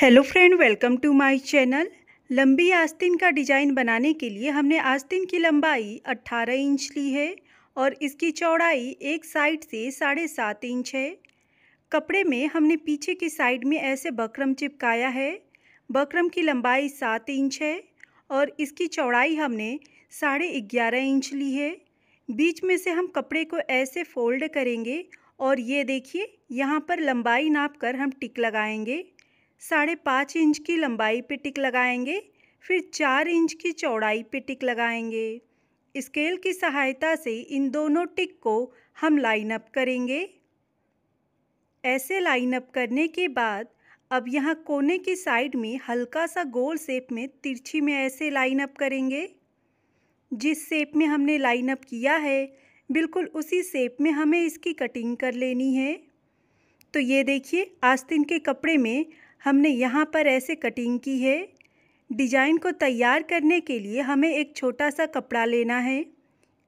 hello friend welcome to my channel लंबी आस्तीन का डिज़ाइन बनाने के लिए हमने आस्तीन की लंबाई 18 इंच ली है और इसकी चौड़ाई एक साइड से साढ़े सात इंच है कपड़े में हमने पीछे की साइड में ऐसे बकरम चिपकाया है बकरम की लंबाई सात इंच है और इसकी चौड़ाई हमने साढ़े ग्यारह इंच ली है बीच में से हम कपड़े को ऐसे फोल्ड करेंगे और ये देखिए यहाँ पर लंबाई नाप कर हम टिक लगाएंगे साढ़े पाँच इंच की लंबाई पे टिक लगाएंगे फिर चार इंच की चौड़ाई पे टिक लगाएंगे स्केल की सहायता से इन दोनों टिक को हम लाइन अप करेंगे ऐसे लाइन अप करने के बाद अब यहाँ कोने की साइड में हल्का सा गोल शेप में तिरछी में ऐसे लाइन अप करेंगे जिस शेप में हमने लाइन अप किया है बिल्कुल उसी शेप में हमें इसकी कटिंग कर लेनी है तो ये देखिए आस्तीन के कपड़े में हमने यहाँ पर ऐसे कटिंग की है डिजाइन को तैयार करने के लिए हमें एक छोटा सा कपड़ा लेना है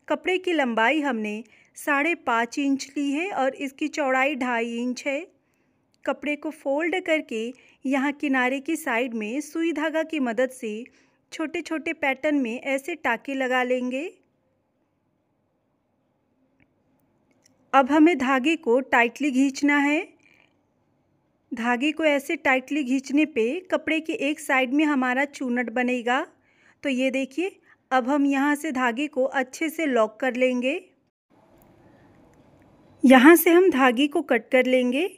कपड़े की लंबाई हमने साढ़े पाँच इंच ली है और इसकी चौड़ाई ढाई इंच है कपड़े को फोल्ड करके यहाँ किनारे की साइड में सुई धागा की मदद से छोटे छोटे पैटर्न में ऐसे टाके लगा लेंगे अब हमें धागे को टाइटली खींचना है धागे को ऐसे टाइटली खींचने पे कपड़े के एक साइड में हमारा चूनट बनेगा तो ये देखिए अब हम यहाँ से धागे को अच्छे से लॉक कर लेंगे यहाँ से हम धागे को कट कर लेंगे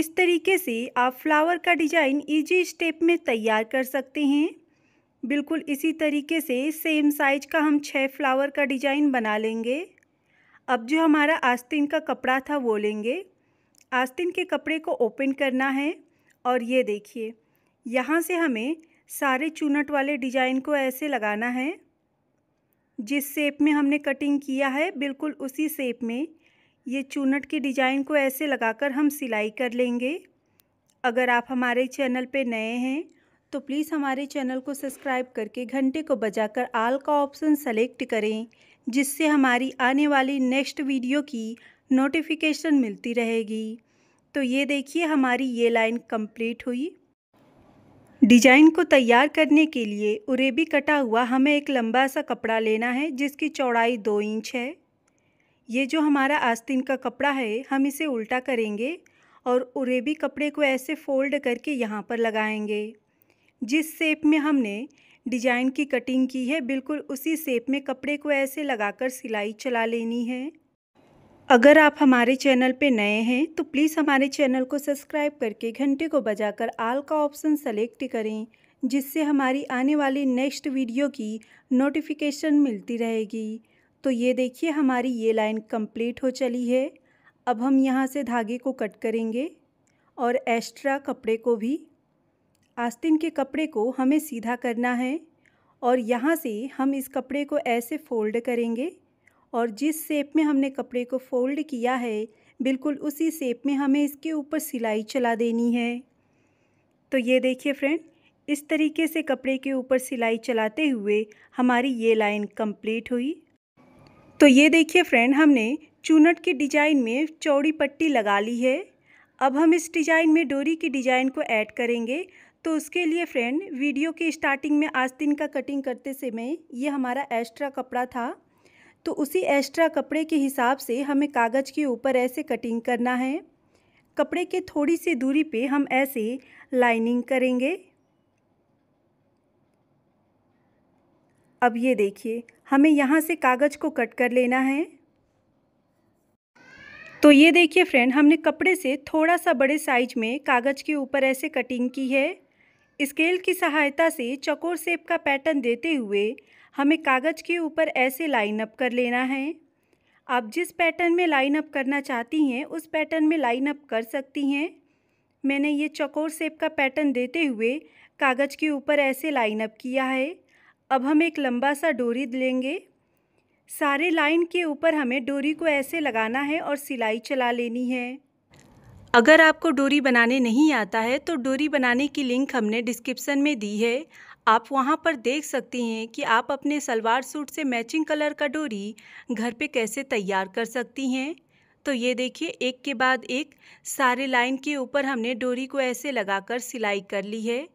इस तरीके से आप फ्लावर का डिज़ाइन इजी स्टेप में तैयार कर सकते हैं बिल्कुल इसी तरीके से सेम साइज का हम छः फ्लावर का डिज़ाइन बना लेंगे अब जो हमारा आस्तीन का कपड़ा था वो लेंगे आस्तीन के कपड़े को ओपन करना है और ये देखिए यहाँ से हमें सारे चूनट वाले डिजाइन को ऐसे लगाना है जिस शेप में हमने कटिंग किया है बिल्कुल उसी शेप में ये चूनट के डिज़ाइन को ऐसे लगाकर हम सिलाई कर लेंगे अगर आप हमारे चैनल पे नए हैं तो प्लीज़ हमारे चैनल को सब्सक्राइब करके घंटे को बजाकर आल का ऑप्शन सेलेक्ट करें जिससे हमारी आने वाली नेक्स्ट वीडियो की नोटिफिकेशन मिलती रहेगी तो ये देखिए हमारी ये लाइन कंप्लीट हुई डिजाइन को तैयार करने के लिए उरेबी कटा हुआ हमें एक लंबा सा कपड़ा लेना है जिसकी चौड़ाई दो इंच है ये जो हमारा आस्तीन का कपड़ा है हम इसे उल्टा करेंगे और उरेबी कपड़े को ऐसे फोल्ड करके यहाँ पर लगाएंगे जिस सेप में हमने डिजाइन की कटिंग की है बिल्कुल उसी सेप में कपड़े को ऐसे लगाकर सिलाई चला लेनी है अगर आप हमारे चैनल पर नए हैं तो प्लीज़ हमारे चैनल को सब्सक्राइब करके घंटे को बजाकर आल का ऑप्शन सेलेक्ट करें जिससे हमारी आने वाली नेक्स्ट वीडियो की नोटिफिकेशन मिलती रहेगी तो ये देखिए हमारी ये लाइन कंप्लीट हो चली है अब हम यहाँ से धागे को कट करेंगे और एक्स्ट्रा कपड़े को भी आस्तीन के कपड़े को हमें सीधा करना है और यहाँ से हम इस कपड़े को ऐसे फोल्ड करेंगे और जिस शेप में हमने कपड़े को फोल्ड किया है बिल्कुल उसी शेप में हमें इसके ऊपर सिलाई चला देनी है तो ये देखिए फ्रेंड इस तरीके से कपड़े के ऊपर सिलाई चलाते हुए हमारी ये लाइन कंप्लीट हुई तो ये देखिए फ्रेंड हमने चूनट के डिजाइन में चौड़ी पट्टी लगा ली है अब हम इस डिज़ाइन में डोरी की डिज़ाइन को ऐड करेंगे तो उसके लिए फ्रेंड वीडियो के स्टार्टिंग में आस्तीन का कटिंग करते समय ये हमारा एक्स्ट्रा कपड़ा था तो उसी एक्स्ट्रा कपड़े के हिसाब से हमें कागज़ के ऊपर ऐसे कटिंग करना है कपड़े के थोड़ी सी दूरी पे हम ऐसे लाइनिंग करेंगे अब ये देखिए हमें यहाँ से कागज़ को कट कर लेना है तो ये देखिए फ्रेंड हमने कपड़े से थोड़ा सा बड़े साइज में कागज़ के ऊपर ऐसे कटिंग की है स्केल की सहायता से चकोर सेप का पैटर्न देते हुए हमें कागज़ के ऊपर ऐसे लाइन अप कर लेना है आप जिस पैटर्न में लाइनअप करना चाहती हैं उस पैटर्न में लाइन अप कर सकती हैं मैंने ये चकोर सेप का पैटर्न देते हुए कागज़ के ऊपर ऐसे लाइनअप किया है अब हम एक लंबा सा डोरी लेंगे सारे लाइन के ऊपर हमें डोरी को ऐसे लगाना है और सिलाई चला लेनी है अगर आपको डोरी बनाने नहीं आता है तो डोरी बनाने की लिंक हमने डिस्क्रिप्शन में दी है आप वहां पर देख सकती हैं कि आप अपने सलवार सूट से मैचिंग कलर का डोरी घर पे कैसे तैयार कर सकती हैं तो ये देखिए एक के बाद एक सारे लाइन के ऊपर हमने डोरी को ऐसे लगाकर सिलाई कर ली है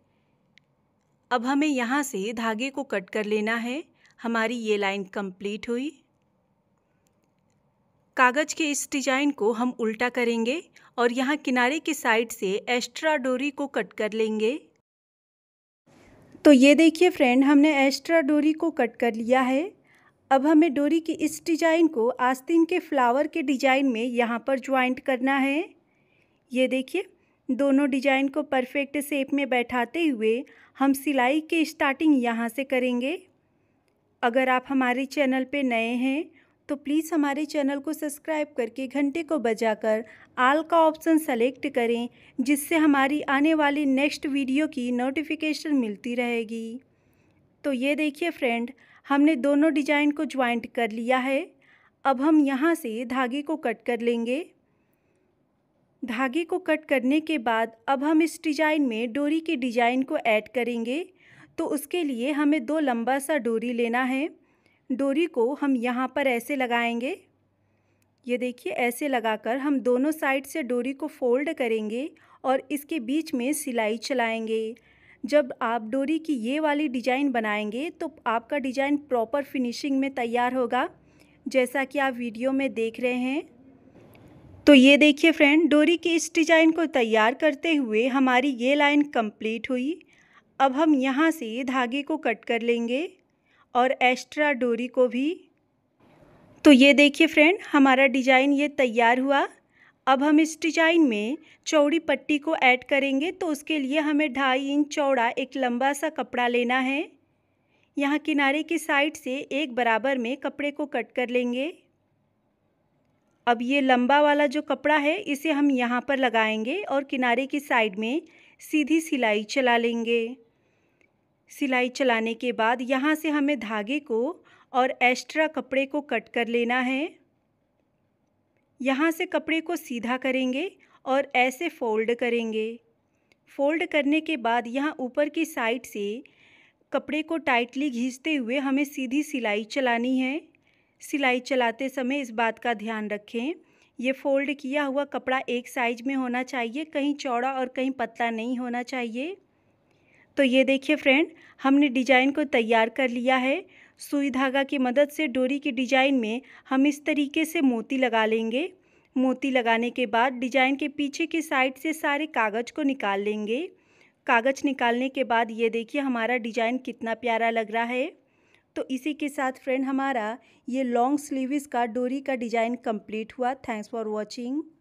अब हमें यहाँ से धागे को कट कर लेना है हमारी ये लाइन कंप्लीट हुई कागज़ के इस डिजाइन को हम उल्टा करेंगे और यहाँ किनारे की साइड से एक्स्ट्रा डोरी को कट कर लेंगे तो ये देखिए फ्रेंड हमने एक्स्ट्रा डोरी को कट कर लिया है अब हमें डोरी की इस डिजाइन को आस्तीन के फ्लावर के डिजाइन में यहाँ पर ज्वाइंट करना है ये देखिए दोनों डिजाइन को परफेक्ट शेप में बैठाते हुए हम सिलाई के स्टार्टिंग यहाँ से करेंगे अगर आप हमारे चैनल पे नए हैं तो प्लीज़ हमारे चैनल को सब्सक्राइब करके घंटे को बजाकर आल का ऑप्शन सेलेक्ट करें जिससे हमारी आने वाली नेक्स्ट वीडियो की नोटिफिकेशन मिलती रहेगी तो ये देखिए फ्रेंड हमने दोनों डिजाइन को ज्वाइंट कर लिया है अब हम यहाँ से धागे को कट कर लेंगे धागे को कट करने के बाद अब हम इस डिजाइन में डोरी के डिजाइन को ऐड करेंगे तो उसके लिए हमें दो लंबा सा डोरी लेना है डोरी को हम यहाँ पर ऐसे लगाएंगे ये देखिए ऐसे लगाकर हम दोनों साइड से डोरी को फोल्ड करेंगे और इसके बीच में सिलाई चलाएंगे जब आप डोरी की ये वाली डिजाइन बनाएंगे तो आपका डिजाइन प्रॉपर फिनिशिंग में तैयार होगा जैसा कि आप वीडियो में देख रहे हैं तो ये देखिए फ्रेंड डोरी की इस डिज़ाइन को तैयार करते हुए हमारी ये लाइन कंप्लीट हुई अब हम यहाँ से धागे को कट कर लेंगे और एक्स्ट्रा डोरी को भी तो ये देखिए फ्रेंड हमारा डिजाइन ये तैयार हुआ अब हम इस डिजाइन में चौड़ी पट्टी को ऐड करेंगे तो उसके लिए हमें ढाई इंच चौड़ा एक लंबा सा कपड़ा लेना है यहाँ किनारे की साइड से एक बराबर में कपड़े को कट कर लेंगे अब ये लंबा वाला जो कपड़ा है इसे हम यहाँ पर लगाएंगे और किनारे की साइड में सीधी सिलाई चला लेंगे सिलाई चलाने के बाद यहाँ से हमें धागे को और एक्स्ट्रा कपड़े को कट कर लेना है यहाँ से कपड़े को सीधा करेंगे और ऐसे फोल्ड करेंगे फोल्ड करने के बाद यहाँ ऊपर की साइड से कपड़े को टाइटली घींचते हुए हमें सीधी सिलाई चलानी है सिलाई चलाते समय इस बात का ध्यान रखें ये फोल्ड किया हुआ कपड़ा एक साइज में होना चाहिए कहीं चौड़ा और कहीं पतला नहीं होना चाहिए तो ये देखिए फ्रेंड हमने डिजाइन को तैयार कर लिया है सुई धागा की मदद से डोरी की डिजाइन में हम इस तरीके से मोती लगा लेंगे मोती लगाने के बाद डिजाइन के पीछे की साइड से सारे कागज़ को निकाल लेंगे कागज़ निकालने के बाद ये देखिए हमारा डिजाइन कितना प्यारा लग रहा है तो इसी के साथ फ्रेंड हमारा ये लॉन्ग स्लीव्स का डोरी का डिज़ाइन कंप्लीट हुआ थैंक्स फॉर वॉचिंग